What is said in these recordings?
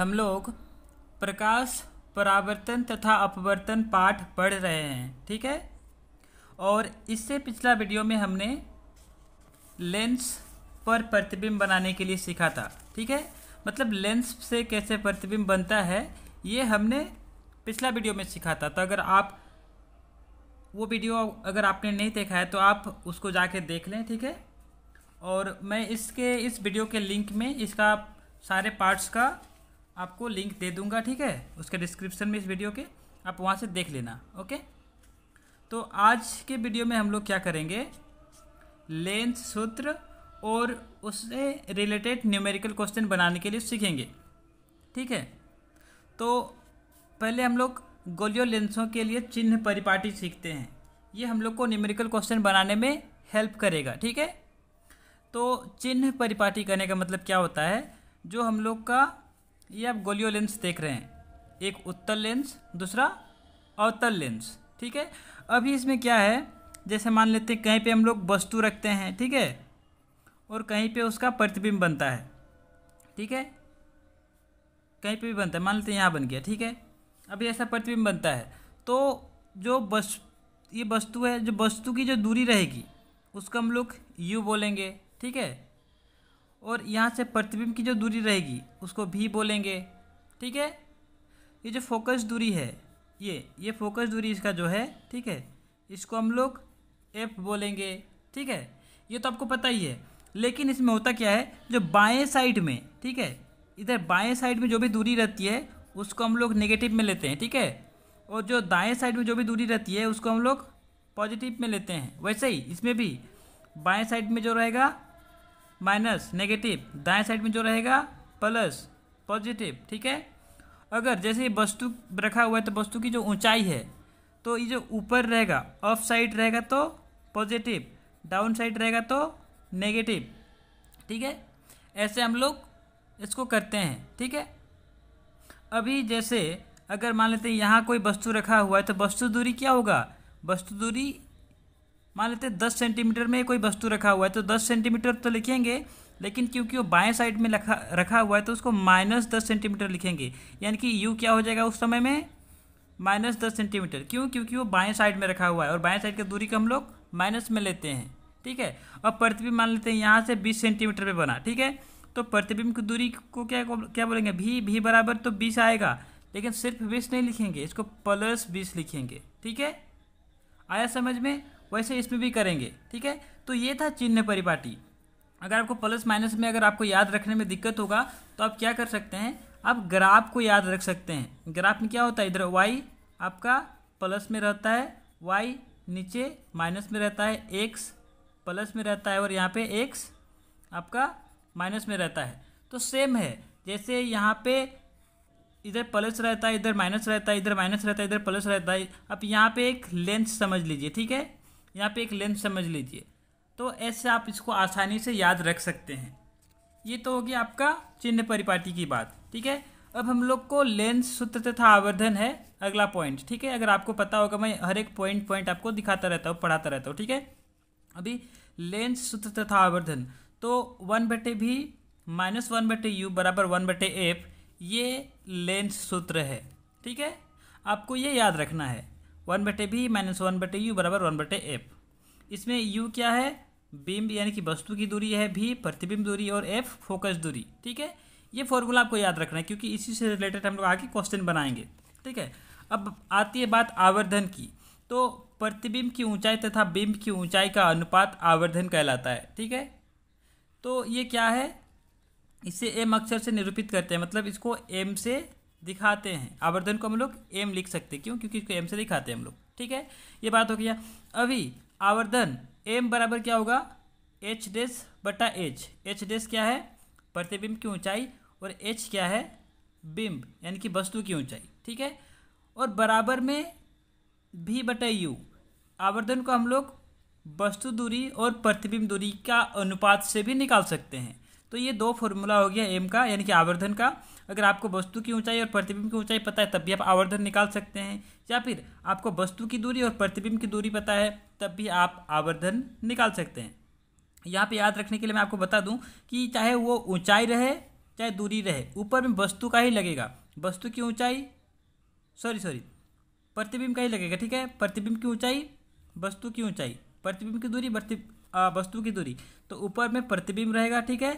हम लोग प्रकाश परावर्तन तथा अपवर्तन पाठ पढ़ रहे हैं ठीक है और इससे पिछला वीडियो में हमने लेंस पर प्रतिबिंब बनाने के लिए सीखा था ठीक है मतलब लेंस से कैसे प्रतिबिंब बनता है ये हमने पिछला वीडियो में सीखा था तो अगर आप वो वीडियो अगर आपने नहीं देखा है तो आप उसको जाके देख लें ठीक है और मैं इसके इस वीडियो के लिंक में इसका सारे पार्ट्स का आपको लिंक दे दूंगा ठीक है उसके डिस्क्रिप्शन में इस वीडियो के आप वहाँ से देख लेना ओके तो आज के वीडियो में हम लोग क्या करेंगे लेंस सूत्र और उससे रिलेटेड न्यूमेरिकल क्वेश्चन बनाने के लिए सीखेंगे ठीक है तो पहले हम लोग गोलियो लेंसों के लिए चिन्ह परिपाटी सीखते हैं ये हम लोग को न्यूमेरिकल क्वेश्चन बनाने में हेल्प करेगा ठीक है तो चिन्ह परिपाटी करने का मतलब क्या होता है जो हम लोग का ये आप गोलियो लेंस देख रहे हैं एक उत्तल लेंस दूसरा अवतल लेंस ठीक है अभी इसमें क्या है जैसे मान लेते हैं कहीं पे हम लोग वस्तु रखते हैं ठीक है और कहीं पे उसका प्रतिबिंब बनता है ठीक है कहीं पे भी बनता है मान लेते हैं यहाँ बन गया ठीक है अभी ऐसा प्रतिबिंब बनता है तो जो बस ये वस्तु है जो वस्तु की जो दूरी रहेगी उसको हम लोग यू बोलेंगे ठीक है और यहाँ से प्रतिबिंब की जो दूरी रहेगी उसको भी बोलेंगे ठीक है ये जो फोकस दूरी है ये ये फोकस दूरी इसका जो है ठीक है इसको हम लोग एफ बोलेंगे ठीक है ये तो आपको पता ही है लेकिन इसमें होता क्या है जो बाएं साइड में ठीक है इधर बाएं साइड में जो भी दूरी रहती है उसको हम लोग नेगेटिव में लेते हैं ठीक है और जो दाएं साइड में जो भी दूरी रहती है उसको हम लोग पॉजिटिव में लेते हैं वैसे ही इसमें भी बाएं साइड में जो रहेगा माइनस नेगेटिव दाएं साइड में जो रहेगा प्लस पॉजिटिव ठीक है अगर जैसे वस्तु रखा हुआ है तो वस्तु की जो ऊंचाई है तो ये जो ऊपर रहेगा ऑफ साइड रहेगा तो पॉजिटिव डाउन साइड रहेगा तो नेगेटिव ठीक है ऐसे हम लोग इसको करते हैं ठीक है अभी जैसे अगर मान लेते हैं यहाँ कोई वस्तु रखा हुआ है तो वस्तु दूरी क्या होगा वस्तु दूरी मान लेते हैं दस सेंटीमीटर में कोई वस्तु रखा हुआ है तो दस सेंटीमीटर तो लिखेंगे लेकिन क्योंकि वो बाएं साइड में रखा रखा हुआ है तो उसको माइनस दस सेंटीमीटर लिखेंगे यानी कि यू क्या हो जाएगा उस समय में माइनस दस सेंटीमीटर क्यों क्योंकि वो बाएं साइड में रखा हुआ है और बाएं साइड की दूरी को हम लोग माइनस में लेते हैं ठीक है अब प्रतिबिंब मान लेते हैं यहाँ से बीस सेंटीमीटर पर बना ठीक है तो प्रतिबिंब की दूरी को क्या क्या बोलेंगे भी भी बराबर तो बीस आएगा लेकिन सिर्फ बीस नहीं लिखेंगे इसको प्लस बीस लिखेंगे ठीक है आया समझ में वैसे इसमें भी करेंगे ठीक है तो ये था चिन्ह परिपाटी अगर आपको प्लस माइनस में अगर आपको याद रखने में दिक्कत होगा तो आप क्या कर सकते हैं आप ग्राफ को याद रख सकते हैं ग्राफ में क्या होता है इधर वाई आपका प्लस में रहता है वाई नीचे माइनस में रहता है एक्स प्लस में रहता है और यहाँ पे एक्स आपका माइनस में रहता है तो सेम है जैसे यहाँ पे इधर प्लस रहता है इधर माइनस रहता है इधर माइनस रहता है इधर प्लस रहता है आप यहाँ पे एक लेंथ समझ लीजिए ठीक है यहाँ पे एक लेंथ समझ लीजिए तो ऐसे आप इसको आसानी से याद रख सकते हैं ये तो होगी आपका चिन्ह परिपाटी की बात ठीक है अब हम लोग को लेंस सूत्र तथा आवर्धन है अगला पॉइंट ठीक है अगर आपको पता होगा मैं हर एक पॉइंट पॉइंट आपको दिखाता रहता हूँ पढ़ाता रहता हूँ ठीक है अभी लेंस सूत्र तथा आवर्धन तो वन बटे भी माइनस वन बटे यू बराबर वन बटे एफ ये लेंस सूत्र है ठीक है आपको ये याद रखना है वन बटे बी माइनस वन बटे यू बराबर वन बटे एफ इसमें यू क्या है बीम यानी कि वस्तु की दूरी है भी प्रतिबिंब दूरी और एफ फोकस दूरी ठीक है ये फॉर्मूला आपको याद रखना है क्योंकि इसी से रिलेटेड हम लोग आगे क्वेश्चन बनाएंगे ठीक है अब आती है बात आवर्धन की तो प्रतिबिंब की ऊंचाई तथा बिंब की ऊंचाई का अनुपात आवर्धन कहलाता है ठीक है तो ये क्या है इसे एम अक्षर से निरूपित करते हैं मतलब इसको एम से दिखाते हैं आवर्धन को हम लोग एम लिख सकते हैं क्यों क्योंकि इसको एम से दिखाते हैं हम लोग ठीक है ये बात हो गया अभी आवर्धन एम बराबर क्या होगा एच डेस बटा एच एच डेस क्या है प्रतिबिंब की ऊंचाई और एच क्या है बिंब यानी कि वस्तु की ऊंचाई ठीक है और बराबर में भी बटा यू आवर्धन को हम लोग वस्तु दूरी और प्रतिबिंब दूरी का अनुपात से भी निकाल सकते हैं तो ये दो फॉर्मूला हो गया एम का यानी कि आवर्धन का अगर आपको वस्तु की ऊंचाई और प्रतिबिंब की ऊंचाई पता है तब भी आप आवर्धन निकाल सकते हैं या फिर आपको वस्तु की दूरी और प्रतिबिंब की दूरी पता है तब भी आप आवर्धन निकाल सकते हैं यहाँ पे याद रखने के लिए मैं आपको बता दूँ कि चाहे वो ऊंचाई रहे चाहे दूरी रहे ऊपर में वस्तु का ही लगेगा वस्तु की ऊँचाई सॉरी सॉरी प्रतिबिंब का ही लगेगा ठीक है प्रतिबिंब की ऊँचाई वस्तु की ऊँचाई प्रतिबिंब की दूरी वस्तु की दूरी तो ऊपर में प्रतिबिंब रहेगा ठीक है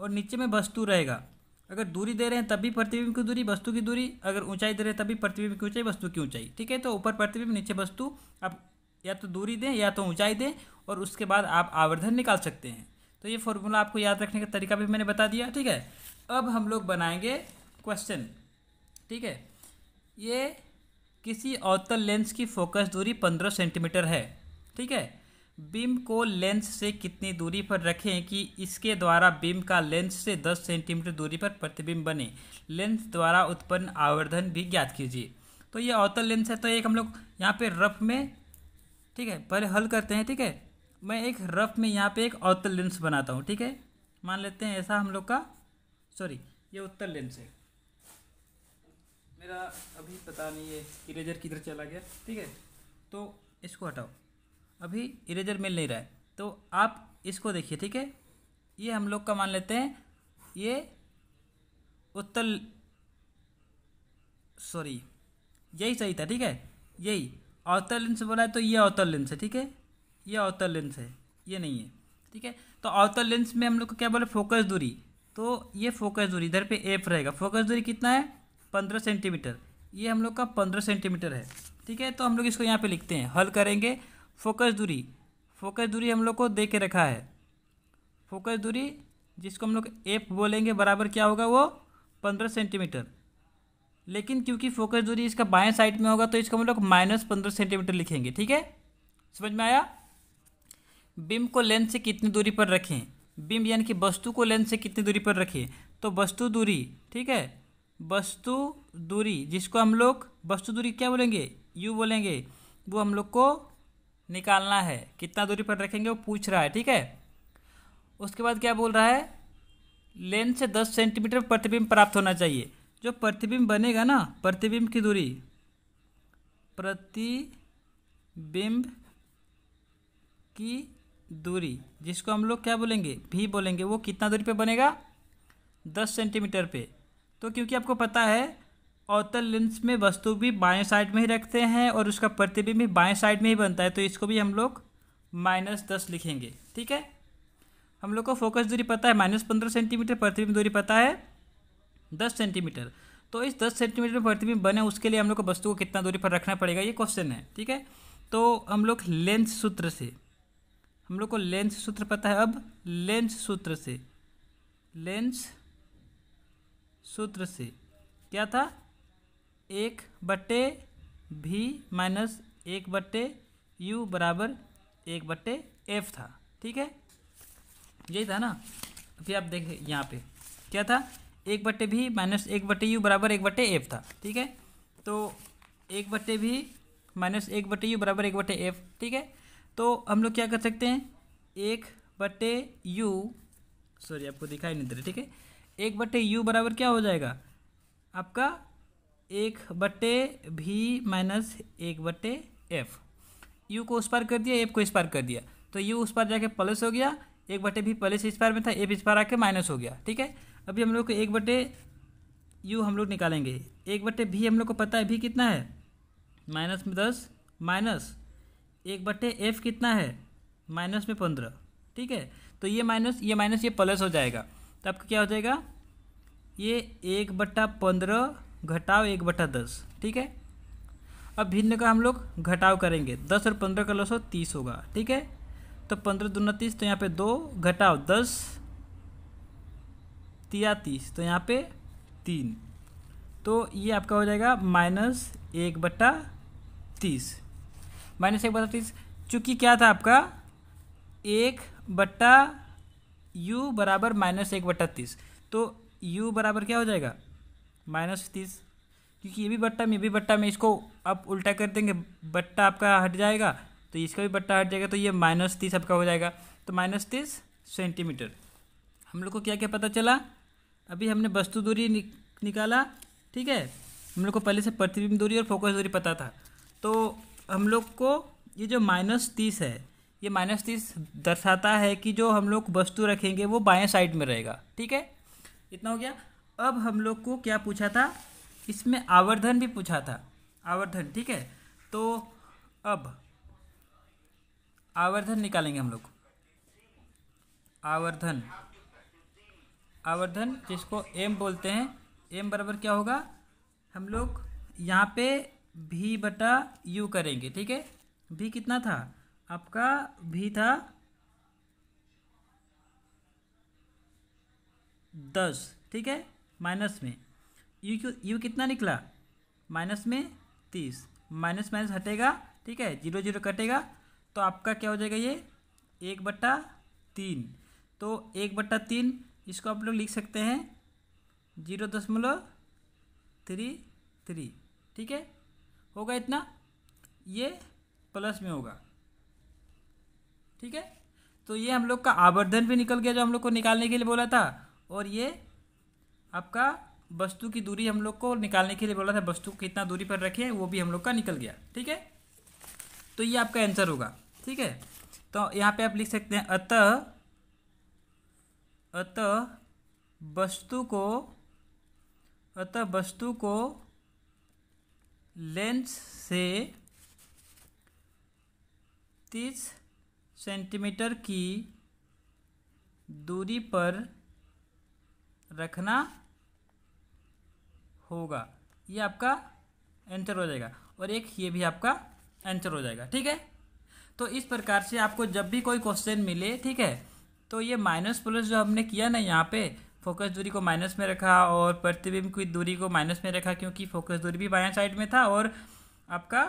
और नीचे में वस्तु रहेगा अगर दूरी दे रहे हैं तभी प्रतिबिंब की दूरी वस्तु की दूरी अगर ऊंचाई दे रहे हैं तभी प्रतिबिंब की ऊंचाई वस्तु की ऊंचाई ठीक है तो ऊपर प्रतिबिंब नीचे वस्तु आप या तो दूरी दें या तो ऊंचाई दें और उसके बाद आप आवर्धन निकाल सकते हैं तो ये फॉर्मूला आपको याद रखने का तरीका भी मैंने बता दिया ठीक है अब हम लोग बनाएंगे क्वेश्चन ठीक है ये किसी अवतल लेंस की फोकस दूरी पंद्रह सेंटीमीटर है ठीक है बिम को लेंस से कितनी दूरी पर रखें कि इसके द्वारा बिम का लेंस से 10 सेंटीमीटर दूरी पर प्रतिबिंब बने लेंस द्वारा उत्पन्न आवर्धन भी ज्ञात कीजिए तो ये अवतल लेंस है तो एक हम लोग यहाँ पे रफ में ठीक है पहले हल करते हैं ठीक है मैं एक रफ में यहाँ पे एक अवतल लेंस बनाता हूँ ठीक है मान लेते हैं ऐसा हम लोग का सॉरी ये उत्तर लेंस है मेरा अभी पता नहीं है इरेजर किधर चला गया ठीक है तो इसको हटाओ अभी इरेजर मिल नहीं रहा है तो आप इसको देखिए ठीक है ये हम लोग का मान लेते हैं ये उत्तल सॉरी यही सही था ठीक है यही अवतल लेंस बोला है तो ये अवतल लेंस है ठीक है ये अवतल लेंस है ये नहीं है ठीक है तो अवतल लेंस में हम लोग को क्या बोले फोकस दूरी तो ये फोकस दूरी इधर पे एफ रहेगा फोकस दूरी कितना है पंद्रह सेंटीमीटर ये हम लोग का पंद्रह सेंटीमीटर है ठीक है तो हम लोग इसको यहाँ पे लिखते हैं हल करेंगे फोकस दूरी फोकस दूरी हम लोग को दे के रखा है फोकस दूरी जिसको हम लोग एफ बोलेंगे बराबर क्या होगा वो पंद्रह सेंटीमीटर लेकिन क्योंकि फोकस दूरी इसका बाएं साइड में होगा तो इसको हम लोग माइनस पंद्रह सेंटीमीटर लिखेंगे ठीक है समझ में आया बिम को लेंथ से कितनी दूरी पर रखें बिम यानी कि वस्तु को लेंथ से कितनी दूरी पर रखें तो वस्तु दूरी ठीक है वस्तु दूरी जिसको हम लोग वस्तु दूरी क्या बोलेंगे यू बोलेंगे वो हम लोग को निकालना है कितना दूरी पर रखेंगे वो पूछ रहा है ठीक है उसके बाद क्या बोल रहा है लेंथ से दस सेंटीमीटर प्रतिबिंब प्राप्त होना चाहिए जो प्रतिबिंब बनेगा ना प्रतिबिंब की दूरी प्रतिबिंब की दूरी जिसको हम लोग क्या बोलेंगे भी बोलेंगे वो कितना दूरी पे बनेगा दस सेंटीमीटर पे तो क्योंकि आपको पता है अवतल लेंस में वस्तु भी बाएं साइड में ही रखते हैं और उसका प्रतिबिंब भी बाएं साइड में ही बनता है तो इसको भी हम लोग माइनस दस लिखेंगे ठीक है हम लोग को फोकस दूरी पता है माइनस पंद्रह सेंटीमीटर प्रतिबिंब दूरी पता है दस सेंटीमीटर तो इस दस सेंटीमीटर में प्रतिबिंब बने उसके लिए हम लोग को वस्तु को कितना दूरी पर रखना पड़ेगा ये क्वेश्चन है ठीक है तो हम लोग लेंस सूत्र से हम लोग को लेंस सूत्र पता है अब लेंस सूत्र से लेंस सूत्र से क्या था एक बट्टे भी माइनस एक बट्टे यू बराबर एक बट्टे एफ था ठीक है यही था ना फिर आप देखें यहाँ पे क्या था एक बट्टे भी माइनस एक बट्टे यू बराबर एक बट्टे एफ था ठीक है तो एक बट्टे भी माइनस एक बट्टे यू बराबर एक बट्टे एफ ठीक है तो हम लोग क्या कर सकते हैं एक बट्टे यू सॉरी आपको दिखाई नहीं दे रहा ठीक है एक बट्टे यू बराबर क्या हो जाएगा आपका एक बट्टे भी माइनस एक बट्टे एफ यू को उस पार कर दिया एफ को इस पार कर दिया तो यू उस पार जाके प्लस हो गया एक बटे भी प्लस से इस पार में था एफ इस पार आके माइनस हो गया ठीक है अभी हम लोग को एक बटे यू हम लोग निकालेंगे एक बटे भी हम लोग को पता है भी कितना है माइनस में दस माइनस एक बटे एफ कितना है माइनस में पंद्रह ठीक है तो ये माइनस ये माइनस ये प्लस हो जाएगा तो आपका क्या हो जाएगा ये एक बट्टा पंद्रह घटाव एक बटा दस ठीक है अब भिन्न का हम लोग घटाव करेंगे दस और पंद्रह का लसो तीस होगा ठीक है तो पंद्रह दूना तो यहाँ पे दो घटाव दस तिया तीस तो यहाँ पे तीन तो ये आपका हो जाएगा माइनस एक बट्टा तीस माइनस एक बट्टा तीस चूँकि क्या था आपका एक बट्टा यू बराबर माइनस एक बट्टा तीस तो यू बराबर क्या हो जाएगा माइनस तीस क्योंकि ये भी बट्टा में ये भी बट्टा में इसको आप उल्टा कर देंगे बट्टा आपका हट जाएगा तो इसका भी बट्टा हट जाएगा तो ये माइनस तीस आपका हो जाएगा तो माइनस तीस सेंटीमीटर हम लोग को क्या क्या पता चला अभी हमने वस्तु दूरी नि, निकाला ठीक है हम लोग को पहले से प्रतिबिंब दूरी और फोकस दूरी पता था तो हम लोग को ये जो माइनस तीस है ये माइनस तीस दर्शाता है कि जो हम लोग वस्तु रखेंगे वो बाएँ साइड में रहेगा ठीक है इतना हो गया अब हम लोग को क्या पूछा था इसमें आवर्धन भी पूछा था आवर्धन ठीक है तो अब आवर्धन निकालेंगे हम लोग आवर्धन आवर्धन जिसको एम बोलते हैं एम बराबर क्या होगा हम लोग यहाँ पे भी बटा यू करेंगे ठीक है भी कितना था आपका भी था दस ठीक है माइनस में यू यू कितना निकला माइनस में तीस माइनस माइनस हटेगा ठीक है जीरो जीरो कटेगा तो आपका क्या हो जाएगा ये एक बट्टा तीन तो एक बट्टा तीन इसको आप लोग लिख सकते हैं जीरो दशमलव थ्री थ्री ठीक है होगा इतना ये प्लस में होगा ठीक है तो ये हम लोग का आवर्धन भी निकल गया जो हम लोग को निकालने के लिए बोला था और ये आपका वस्तु की दूरी हम लोग को निकालने के लिए बोला था वस्तु कितना दूरी पर रखें वो भी हम लोग का निकल गया ठीक है तो ये आपका आंसर होगा ठीक है तो यहाँ पे आप लिख सकते हैं अत अत वस्तु को अतः वस्तु को लेंस से तीस सेंटीमीटर की दूरी पर रखना होगा ये आपका एंसर हो जाएगा और एक ये भी आपका आंसर हो जाएगा ठीक है तो इस प्रकार से आपको जब भी कोई क्वेश्चन मिले ठीक है तो ये माइनस प्लस जो हमने किया ना यहाँ पे फोकस दूरी को माइनस में रखा और प्रतिबिंब की दूरी को माइनस में रखा क्योंकि फोकस दूरी भी बाएं साइड में था और आपका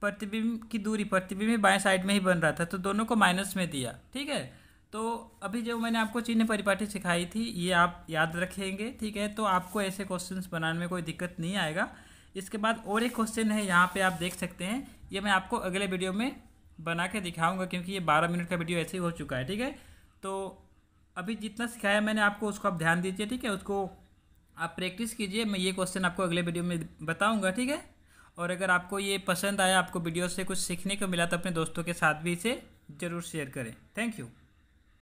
प्रतिबिंब की दूरी प्रतिबिंब भी बाएं साइड में ही बन रहा था तो दोनों को माइनस में दिया ठीक है तो अभी जो मैंने आपको चिन्ह परिपाटी सिखाई थी ये आप याद रखेंगे ठीक है तो आपको ऐसे क्वेश्चन बनाने में कोई दिक्कत नहीं आएगा इसके बाद और एक क्वेश्चन है यहाँ पे आप देख सकते हैं ये मैं आपको अगले वीडियो में बना के दिखाऊंगा क्योंकि ये बारह मिनट का वीडियो ऐसे ही हो चुका है ठीक है तो अभी जितना सिखाया मैंने आपको उसको आप ध्यान दीजिए ठीक है उसको आप प्रैक्टिस कीजिए मैं ये क्वेश्चन आपको अगले वीडियो में बताऊँगा ठीक है और अगर आपको ये पसंद आया आपको वीडियो से कुछ सीखने को मिला तो अपने दोस्तों के साथ भी इसे ज़रूर शेयर करें थैंक यू